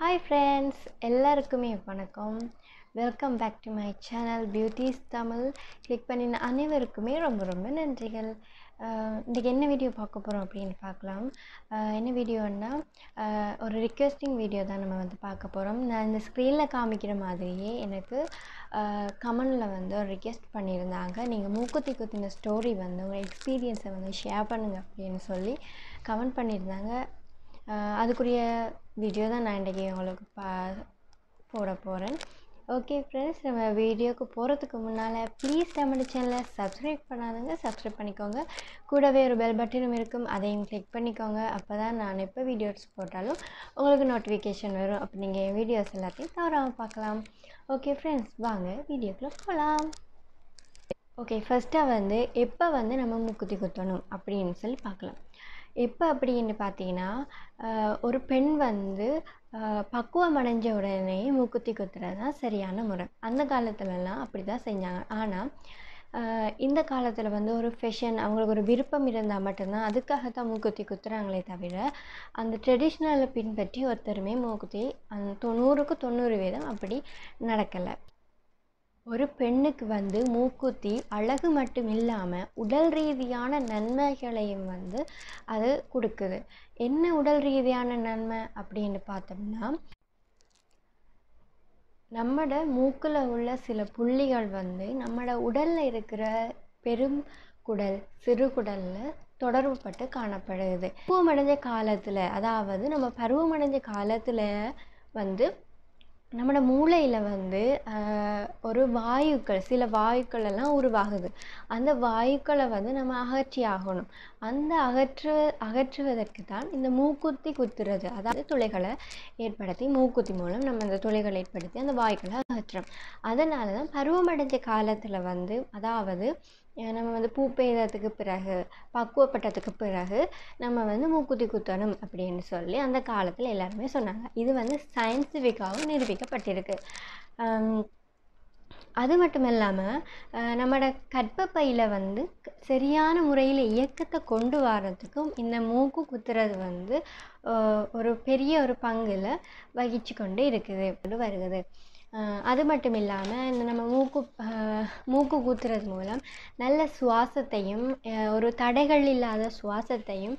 hi friends எல்லாருக்குமே வணக்கம் welcome back to my channel beauties Tamil click பண்ணின அனைவருக்குமே ரொம்ப ரொம்ப நன்றிகள் இன்றைக்கி என்ன வீடியோ பார்க்க போகிறோம் அப்படின்னு பார்க்கலாம் என்ன வீடியோன்னா ஒரு ரிக்வெஸ்டிங் வீடியோ தான் நம்ம வந்து பார்க்க போகிறோம் நான் இந்த ஸ்க்ரீனில் காமிக்கிற மாதிரியே எனக்கு கமெண்டில் வந்து ஒரு ரிக்வெஸ்ட் பண்ணியிருந்தாங்க நீங்கள் மூக்குத்தி குத்தின ஸ்டோரி வந்து உங்கள் எக்ஸ்பீரியன்ஸை வந்து ஷேர் பண்ணுங்கள் அப்படின்னு சொல்லி கமெண்ட் பண்ணியிருந்தாங்க அதுக்குரிய வீடியோ தான் நான் இன்றைக்கி உங்களுக்கு பா போட போகிறேன் ஓகே ஃப்ரெண்ட்ஸ் நம்ம வீடியோக்கு போகிறதுக்கு முன்னால் ப்ளீஸ் நம்மளோட சேனலை சப்ஸ்கிரைப் பண்ணாதவங்க சப்ஸ்கிரைப் பண்ணிக்கோங்க கூடவே ஒரு பெல் பட்டனும் இருக்கும் அதையும் கிளிக் பண்ணிக்கோங்க அப்போ தான் நான் எப்போ வீடியோஸ் போட்டாலும் உங்களுக்கு நோட்டிஃபிகேஷன் வரும் அப்போ நீங்கள் என் வீடியோஸ் எல்லாத்தையும் தவறாமல் பார்க்கலாம் ஓகே ஃப்ரெண்ட்ஸ் வாங்க வீடியோக்குள்ளே போகலாம் ஓகே ஃபஸ்ட்டாக வந்து எப்போ வந்து நம்ம மூக்குத்தி குத்தணும் அப்படின்னு சொல்லி பார்க்கலாம் எப்போ அப்படின்னு பார்த்தீங்கன்னா ஒரு பெண் வந்து பக்குவம் அடைஞ்ச உடனே மூக்குத்தி குத்துறது தான் சரியான முறை அந்த காலத்துலலாம் அப்படி தான் செஞ்சாங்க ஆனால் இந்த காலத்தில் வந்து ஒரு ஃபெஷன் அவங்களுக்கு ஒரு விருப்பம் இருந்தால் மட்டும்தான் அதுக்காக தான் மூக்குத்தி குத்துறாங்களே தவிர அந்த ட்ரெடிஷ்னலை பின்பற்றி ஒருத்தருமே மூக்குத்தி அந்த தொண்ணூறுக்கு தொண்ணூறு வீதம் அப்படி நடக்கலை ஒரு பெண்ணுக்கு வந்து மூக்குத்தி அழகு மட்டும் இல்லாமல் உடல் ரீதியான நன்மைகளையும் வந்து அது கொடுக்குது என்ன உடல் ரீதியான நன்மை அப்படின்னு பார்த்தோம்னா நம்மட மூக்கில் உள்ள சில புள்ளிகள் வந்து நம்மட உடலில் இருக்கிற பெரும் குடல் சிறு தொடர்பு பட்டு காணப்படுது பருவமடைஞ்ச காலத்தில் அதாவது நம்ம பருவமடைஞ்ச காலத்தில் வந்து நம்மளோட மூளையில் வந்து ஒரு வாயுக்கள் சில வாயுக்கள் எல்லாம் உருவாகுது அந்த வாயுக்களை வந்து நம்ம அகற்றி ஆகணும் அந்த அகற்று அகற்றுவதற்கு தான் இந்த மூக்குத்தி குத்துறது அதாவது துளைகளை ஏற்படுத்தி மூக்குத்தி மூலம் நம்ம இந்த துளைகளை ஏற்படுத்தி அந்த வாய்களை அகற்றுறோம் அதனால தான் பருவமடைந்த காலத்தில் வந்து அதாவது நம்ம வந்து பூ பெய்ததுக்கு பிறகு பக்குவப்பட்டதுக்கு பிறகு நம்ம வந்து மூக்குத்தி குத்தணும் அப்படின்னு சொல்லி அந்த காலத்தில் எல்லாருமே சொன்னாங்க இது வந்து சயின்சிஃபிக்காகவும் நிரூபிக்கப்பட்டிருக்கு அது மட்டும் இல்லாமல் நம்மளோட கற்பப்பையில் வந்து சரியான முறையில் இயக்கத்தை கொண்டு வர்றதுக்கும் இந்த மூக்கு குத்துறது வந்து ஒரு பெரிய ஒரு பங்கில் வகித்து கொண்டு இருக்குது அப்படின்னு வருகிறது அது மட்டும் இல்லாமல் இந்த நம்ம மூக்கு மூக்கு கூத்துறது மூலம் நல்ல சுவாசத்தையும் ஒரு தடைகள் இல்லாத சுவாசத்தையும்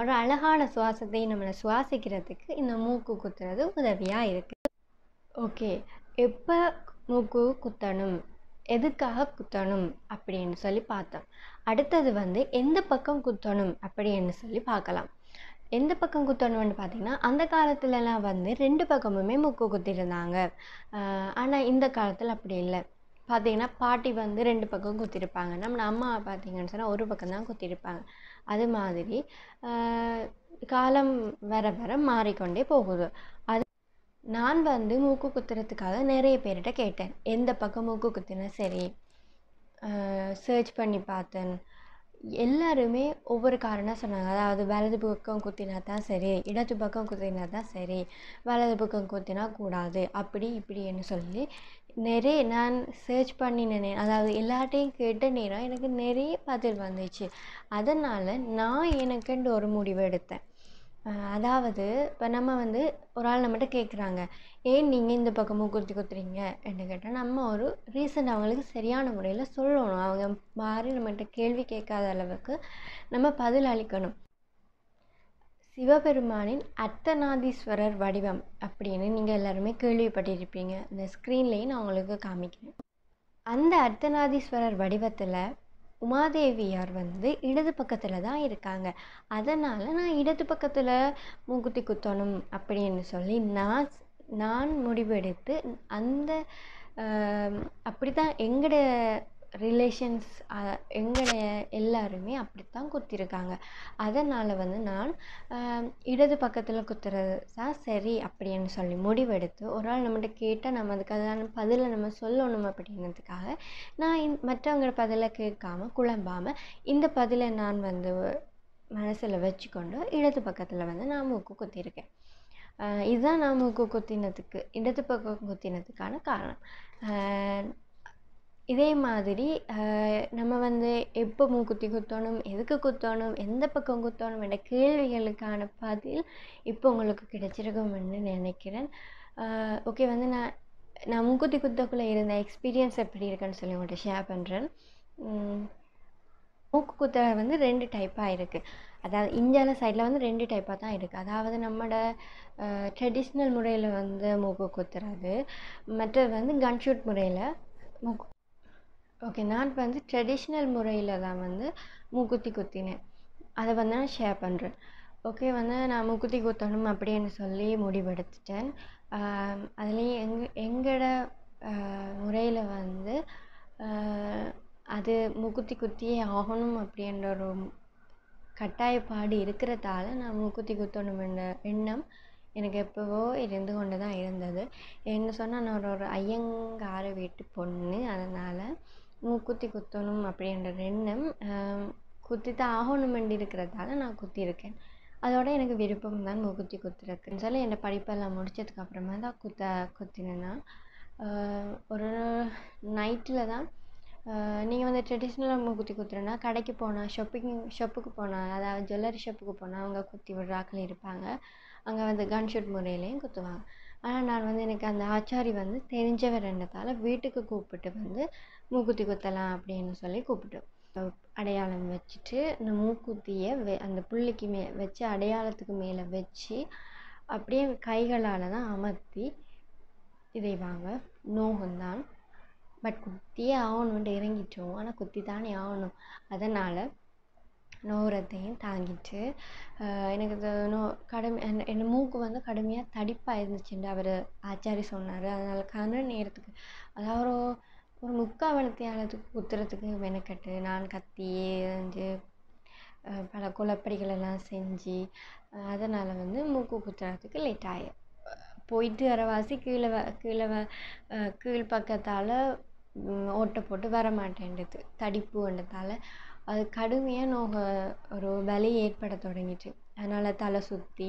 ஒரு அழகான சுவாசத்தையும் நம்மளை சுவாசிக்கிறதுக்கு இந்த மூக்கு குத்துறது உதவியாக இருக்குது ஓகே எப்போ மூக்கு குத்தணும் எதுக்காக குத்தணும் அப்படின்னு சொல்லி பார்த்தோம் அடுத்தது வந்து எந்த பக்கம் குத்தணும் அப்படின்னு சொல்லி பார்க்கலாம் எந்த பக்கம் குத்தணும்னு பார்த்தீங்கன்னா அந்த காலத்துலலாம் வந்து ரெண்டு பக்கமுமே மூக்கு குத்திருந்தாங்க ஆனால் இந்த காலத்தில் அப்படி இல்லை பார்த்தீங்கன்னா பாட்டி வந்து ரெண்டு பக்கம் குத்திருப்பாங்க நம்ம அம்மா பார்த்தீங்கன்னு சொன்னால் ஒரு பக்கம் தான் குத்திருப்பாங்க அது மாதிரி காலம் வர வர மாறிக்கொண்டே போகுது அது நான் வந்து மூக்கு குத்துறதுக்காக நிறைய பேர்கிட்ட கேட்டேன் எந்த பக்கம் மூக்கு குத்தினா சரி சர்ச் பண்ணி பார்த்தேன் எல்லாருமே ஒவ்வொரு காரணம் சொன்னாங்க அதாவது வலது பக்கம் குத்தினா தான் சரி இடது பக்கம் குத்தினா தான் சரி வலது பக்கம் குத்தினா கூடாது அப்படி இப்படின்னு சொல்லி நிறைய நான் சர்ச் பண்ணினேன் அதாவது எல்லார்ட்டையும் கேட்ட நேரம் எனக்கு நிறைய பதில் வந்துச்சு அதனால் நான் எனக்குன்னு ஒரு முடிவு எடுத்தேன் அதாவது இப்போ நம்ம வந்து ஒரு ஆள் நம்மகிட்ட கேட்குறாங்க ஏன் நீங்கள் இந்த பக்கம் மூக்குத்தி குத்துறீங்க அப்படின்னு கேட்டால் நம்ம ஒரு ரீசன் அவங்களுக்கு சரியான முறையில் சொல்லணும் அவங்க மாதிரி நம்மகிட்ட கேள்வி கேட்காத அளவுக்கு நம்ம பதில் அளிக்கணும் சிவபெருமானின் அர்த்தநாதீஸ்வரர் வடிவம் அப்படின்னு நீங்கள் எல்லாருமே கேள்விப்பட்டிருப்பீங்க இந்த ஸ்க்ரீன்லேயும் நான் உங்களுக்கு காமிக்கிறேன் அந்த அர்த்தநாதீஸ்வரர் வடிவத்தில் உமாதேவியார் வந்து இடது பக்கத்தில் தான் இருக்காங்க அதனால் நான் இடது பக்கத்தில் மூக்குத்தி குத்தணும் அப்படின்னு சொல்லி நான் நான் முடிவெடுத்து அந்த அப்படி தான் எங்கட ரிலேஷன்ஸ் எங்களுடைய எல்லாருமே அப்படித்தான் குத்திருக்காங்க அதனால் வந்து நான் இடது பக்கத்தில் குத்துறது தான் சரி அப்படின்னு சொல்லி முடிவெடுத்து ஒரு ஆள் நம்மகிட்ட கேட்டால் நம்ம அதுக்கான பதிலை நம்ம சொல்லணும் அப்படிங்கிறதுக்காக நான் இந் மற்றவங்க பதிலை கேட்காம குழம்பாமல் இந்த பதிலை நான் வந்து மனசில் வச்சுக்கொண்டு இடது பக்கத்தில் வந்து நான் மூக்கு குத்திருக்கேன் இதுதான் நான் மூக்கு குத்தினதுக்கு இடது பக்கம் குத்தினதுக்கான காரணம் இதே மாதிரி நம்ம வந்து எப்போ மூக்குத்தி குத்தணும் எதுக்கு குத்தணும் எந்த பக்கம் குத்தணும் என்ற கேள்விகளுக்கான பதில் இப்போ உங்களுக்கு கிடைச்சிருக்கும்னு நினைக்கிறேன் ஓகே வந்து நான் நான் மூக்குத்தி குத்தக்குள்ளே இருந்த எக்ஸ்பீரியன்ஸ் எப்படி இருக்குன்னு சொல்லி உங்கள்கிட்ட ஷேர் பண்ணுறேன் மூக்கு குத்த வந்து ரெண்டு டைப்பாக இருக்குது அதாவது இந்தியாவில் சைடில் வந்து ரெண்டு டைப்பாக தான் இருக்குது அதாவது நம்மளோட ட்ரெடிஷ்னல் முறையில் வந்து மூக்கு குத்துறது மற்றது வந்து கன்ஷூட் முறையில் மூக்கு ஓகே நான் இப்போ வந்து ட்ரெடிஷ்னல் முறையில் தான் வந்து மூக்குத்தி குத்தினேன் அதை வந்து நான் ஷேர் பண்ணுறேன் ஓகே வந்து நான் மூக்குத்தி குத்தணும் அப்படின்னு சொல்லி முடிவெடுத்துட்டேன் அதுலேயும் எங் எங்களோட முறையில் வந்து அது மூக்குத்தி குத்தியே ஆகணும் அப்படின்ற ஒரு கட்டாயப்பாடு இருக்கிறதால நான் மூக்குத்தி குத்தணும் என்ற எண்ணம் எனக்கு எப்போவோ இருந்து கொண்டு தான் இருந்தது என்ன சொன்னால் நான் ஒரு ஐயங்கார வீட்டு பொண்ணு அதனால் மூக்குத்தி குத்தணும் அப்படின்ற எண்ணம் குத்தித்தான் ஆகணும் வேண்டி இருக்கிறதால நான் குத்தியிருக்கேன் அதோட எனக்கு விருப்பம் தான் மூக்குத்தி குத்துறதுக்கு சொல்லி என்னோட படிப்பெல்லாம் முடிச்சதுக்கப்புறமா தான் குத்த குத்தினேன் நான் ஒரு நைட்டில் தான் நீங்கள் வந்து ட்ரெடிஷ்னலாக மூக்குத்தி குத்துறேன்னா கடைக்கு போனால் ஷாப்பிங் ஷாப்புக்கு போனால் அதாவது ஜுவல்லரி ஷாப்புக்கு போனால் அவங்க குத்தி விடுறாக்கள் இருப்பாங்க அங்கே வந்து கன்ஷூட் முறையிலையும் குத்துவாங்க ஆனால் நான் வந்து எனக்கு அந்த ஆச்சாரி வந்து தெரிஞ்சவர் என்னதால் வீட்டுக்கு கூப்பிட்டு வந்து மூக்குத்தி குத்தலாம் அப்படின்னு சொல்லி கூப்பிட்டோம் அடையாளம் வச்சுட்டு இந்த மூக்குத்தியை வெ அந்த புள்ளிக்கு மே வச்சு அடையாளத்துக்கு மேலே வச்சு அப்படியே கைகளால் தான் அமர்த்தி வாங்க நோகம்தான் பட் குத்தியே ஆகணுன்ட்டு இறங்கிட்டோம் ஆனால் குத்தி தானே ஆகணும் அதனால் நோரத்தையும் தாங்கிட்டு எனக்கு இந்த நோ கடுமை என் மூக்கு வந்து கடுமையாக தடிப்பாக இருந்துச்சுண்டு அவர் ஆச்சாரி சொன்னார் அதனால் கண நேரத்துக்கு அதாவது ஒரு முக்காவணத்தையானது குத்துறதுக்கு வெனக்கட்டு நான் கத்தி வந்து பல எல்லாம் செஞ்சு அதனால் வந்து மூக்கு குத்துறதுக்கு லேட் ஆகி போயிட்டு வரவாசி கீழே வ கீழே வ கீழ் பக்கத்தால் ஓட்டை போட்டு வர மாட்டேன்டுது தடிப்புன்றதால் அது கடுமையாக நோக ஒரு வலி ஏற்பட தொடங்கிட்டு அதனால் தலை சுற்றி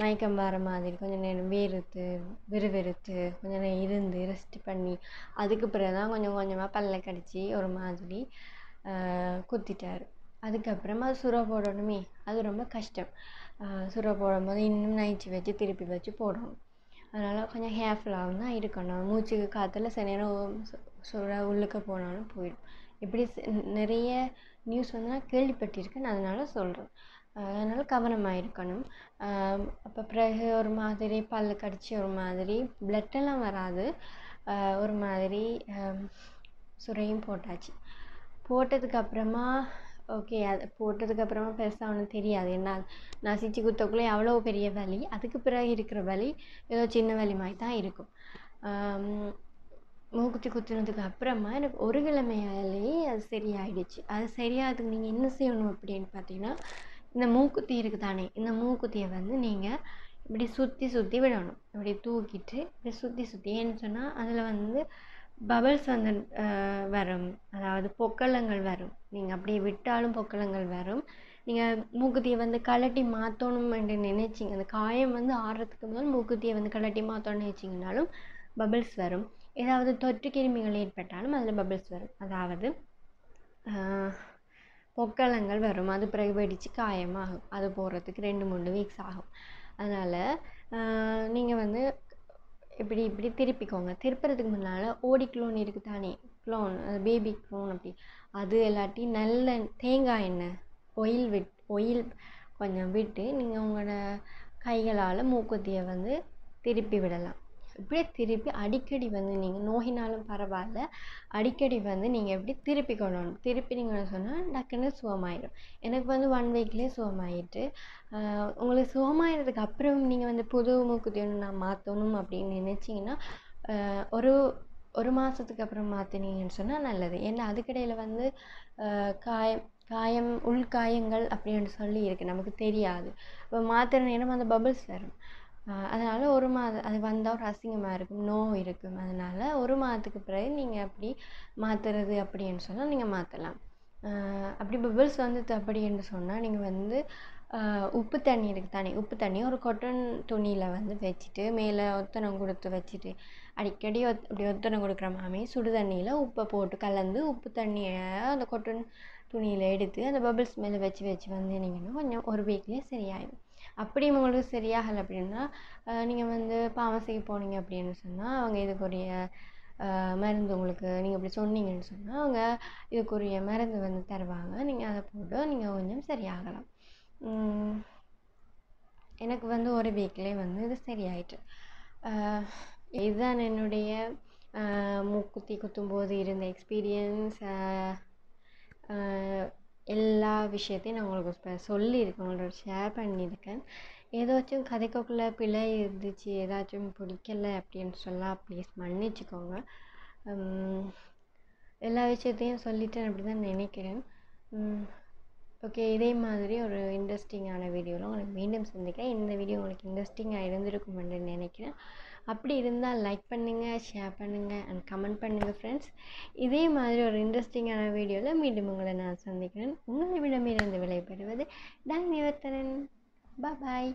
மயக்கம் வர மாதிரி கொஞ்சம் நேரம் வேறுத்து விறுவிறுத்து கொஞ்சம் நேரம் இருந்து ரெஸ்ட்டு பண்ணி அதுக்கு பிறகு தான் கொஞ்சம் கொஞ்சமாக பல்லை கடித்து ஒரு மாதிரி குத்திட்டார் அதுக்கப்புறமா சுரை போடணுமே அது ரொம்ப கஷ்டம் சுரை போடும்போது இன்னும் நைச்சி வச்சு திருப்பி வச்சு போடணும் அதனால் கொஞ்சம் கேர்ஃபுல்லாகவும் தான் இருக்கணும் மூச்சுக்கு காற்றுல சில நேரம் சுரை உள்ளுக்க போனாலும் போயிடும் இப்படி நிறைய நியூஸ் வந்து நான் கேள்விப்பட்டிருக்கேன் அதனால் சொல்கிறேன் அதனால் கவனமாக இருக்கணும் அப்போ பிறகு ஒரு மாதிரி பல்லு கடித்து ஒரு மாதிரி ப்ளட்டெல்லாம் வராது ஒரு மாதிரி சுரையும் போட்டாச்சு போட்டதுக்கப்புறமா ஓகே அது போட்டதுக்கப்புறமா பெருசாக ஒன்றும் தெரியாது என்ன நான் சுச்சி குத்தக்குள்ளே அவ்வளோ பெரிய வலி அதுக்கு பிறகு இருக்கிற வலி ஏதோ சின்ன வலி மாதிரி தான் இருக்கும் மூக்குத்தி குத்துனதுக்கு அப்புறமா எனக்கு ஒரு கிழமையாலேயே அது சரியாயிடுச்சு அது சரியாகிறதுக்கு நீங்கள் என்ன செய்யணும் அப்படின்னு பார்த்தீங்கன்னா இந்த மூக்குத்தி இருக்குது தானே இந்த மூக்குத்தியை வந்து நீங்கள் இப்படி சுற்றி சுற்றி விடணும் இப்படி தூக்கிட்டு இப்படி சுற்றி சுற்றி ஏன்னு சொன்னால் அதில் வந்து பபிள்ஸ் வந்து வரும் அதாவது பொக்கலங்கள் வரும் நீங்கள் அப்படியே விட்டாலும் பொக்கலங்கள் வரும் நீங்கள் மூக்குத்தியை வந்து கலட்டி மாற்றணும் என்று நினைச்சிங்க அந்த காயம் வந்து ஆடுறதுக்கு முதல் மூக்குத்தியை வந்து கலட்டி மாற்றணும்னு நினைச்சிங்கனாலும் பபிள்ஸ் வரும் ஏதாவது தொற்று கிருமிகள் ஏற்பட்டாலும் அதில் பபிள்ஸ் வரும் அதாவது பொக்களங்கள் வரும் அது பிறகு வெடித்து காயமாகும் அது போகிறதுக்கு ரெண்டு மூணு வீக்ஸ் ஆகும் அதனால் நீங்கள் வந்து இப்படி இப்படி திருப்பிக்கோங்க திருப்புறதுக்கு முன்னால் ஓடி குளோன் இருக்குது தானே குளோன் பேபி குளோன் அப்படி அது இல்லாட்டி நல்ல தேங்காய் எண்ணெய் ஒயில் விட் ஒயில் கொஞ்சம் விட்டு நீங்கள் உங்களோட கைகளால் மூக்குத்தியை வந்து திருப்பி விடலாம் இப்படியே திருப்பி அடிக்கடி வந்து நீங்கள் நோயினாலும் பரவாயில்ல அடிக்கடி வந்து நீங்கள் எப்படி திருப்பி கொண்டு வரணும் திருப்பி நீங்கள் சொன்னால் டக்குன்னு சுகமாயிடும் எனக்கு வந்து ஒன் வீக்லேயே சுகமாயிட்டு உங்களுக்கு சுகமாயிடுறதுக்கு அப்புறம் நீங்கள் வந்து புது மூக்குத்தி நான் மாற்றணும் அப்படின்னு நினச்சிங்கன்னா ஒரு ஒரு மாதத்துக்கு அப்புறம் மாற்றினீங்கன்னு சொன்னால் நல்லது ஏன்னா அதுக்கிடையில் வந்து காயம் காயம் உள்காயங்கள் அப்படின்னு சொல்லி இருக்குது நமக்கு தெரியாது இப்போ மாற்றுற நேரம் அந்த பபிள்ஸ் வரும் அதனால் ஒரு மாத அது வந்தால் ஒரு அசிங்கமாக இருக்கும் நோய் இருக்கும் அதனால் ஒரு மாதத்துக்கு பிறகு நீங்கள் அப்படி மாற்றுறது அப்படின்னு சொன்னால் நீங்கள் மாற்றலாம் அப்படி பிபிள்ஸ் வந்தது அப்படின்னு சொன்னால் நீங்கள் வந்து உப்பு தண்ணி இருக்குது தானே உப்பு தண்ணி ஒரு கொட்டன் துணியில் வந்து வச்சுட்டு மேலே ஒத்தனம் கொடுத்து வச்சுட்டு அடிக்கடி ஒத் அப்படி ஒத்தனம் கொடுக்குற மாதிரி சுடு தண்ணியில் உப்பை போட்டு கலந்து உப்பு தண்ணியை அந்த கொட்டன் துணியில் எடுத்து அந்த பபிள்ஸ் மேலே வச்சு வச்சு வந்தீங்கன்னா கொஞ்சம் ஒரு வீக்லேயே சரியாயிடும் அப்படி உங்களுக்கு சரியாகலை அப்படின்னா நீங்கள் வந்து பாமசிக்கு போனீங்க அப்படின்னு சொன்னால் அவங்க இதுக்குரிய மருந்து உங்களுக்கு நீங்கள் இப்படி சொன்னீங்கன்னு சொன்னால் அவங்க இதுக்குரிய மருந்து வந்து தருவாங்க நீங்கள் அதை போட்டு நீங்கள் கொஞ்சம் சரியாகலாம் எனக்கு வந்து ஒரு வீக்லேயே வந்து இது சரியாயிட்டு இதுதான் என்னுடைய மூக்குத்தி குத்தும்போது இருந்த எக்ஸ்பீரியன்ஸ் எல்லா விஷயத்தையும் நான் உங்களுக்கு இப்போ சொல்லியிருக்கேன் உங்களோட ஷேர் பண்ணியிருக்கேன் ஏதாச்சும் கதைக்கோக்குள்ள பிழை இருந்துச்சு ஏதாச்சும் பிடிக்கல அப்படின்னு சொன்னால் ப்ளீஸ் மன்னிச்சிக்கோங்க எல்லா விஷயத்தையும் சொல்லிட்டேன் அப்படி தான் நினைக்கிறேன் ஓகே இதே மாதிரி ஒரு இன்ட்ரெஸ்டிங்கான வீடியோவில் உங்களுக்கு மீண்டும் சந்திக்கிறேன் இந்த வீடியோ உங்களுக்கு இன்ட்ரெஸ்டிங்காக என்று நினைக்கிறேன் அப்படி இருந்தால் லைக் பண்ணுங்கள் ஷேர் பண்ணுங்கள் அண்ட் கமெண்ட் பண்ணுங்கள் ஃப்ரெண்ட்ஸ் இதே மாதிரி ஒரு இன்ட்ரெஸ்டிங்கான வீடியோவில் மீண்டும் உங்களை நான் சந்திக்கிறேன் விலை விளைபெறுவது டன் நிவர்த்தனன் பாய்